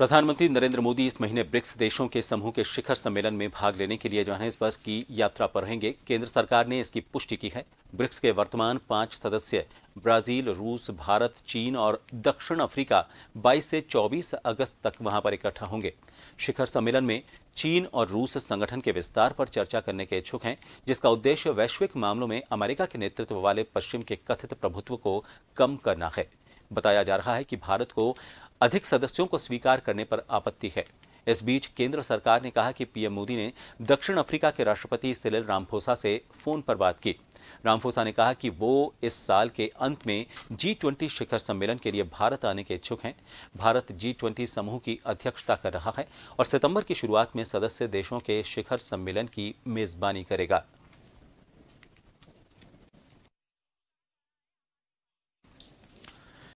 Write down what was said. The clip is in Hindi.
प्रधानमंत्री नरेंद्र मोदी इस महीने ब्रिक्स देशों के समूह के शिखर सम्मेलन में भाग लेने के लिए जोहानसबर्ग की यात्रा पर रहेंगे केंद्र सरकार ने इसकी पुष्टि की है ब्रिक्स के वर्तमान पांच सदस्य ब्राजील रूस भारत चीन और दक्षिण अफ्रीका 22 से 24 अगस्त तक वहां पर इकट्ठा होंगे शिखर सम्मेलन में चीन और रूस संगठन के विस्तार पर चर्चा करने के इच्छुक हैं जिसका उद्देश्य वैश्विक मामलों में अमेरिका के नेतृत्व वाले पश्चिम के कथित प्रभुत्व को कम करना है बताया जा रहा है कि भारत को अधिक सदस्यों को स्वीकार करने पर आपत्ति है इस बीच केंद्र सरकार ने कहा कि पीएम मोदी ने दक्षिण अफ्रीका के राष्ट्रपति सिलिल रामफोसा से फोन पर बात की रामफोसा ने कहा कि वो इस साल के अंत में जी ट्वेंटी शिखर सम्मेलन के लिए भारत आने के इच्छुक हैं भारत जी ट्वेंटी समूह की अध्यक्षता कर रहा है और सितंबर की शुरुआत में सदस्य देशों के शिखर सम्मेलन की मेजबानी करेगा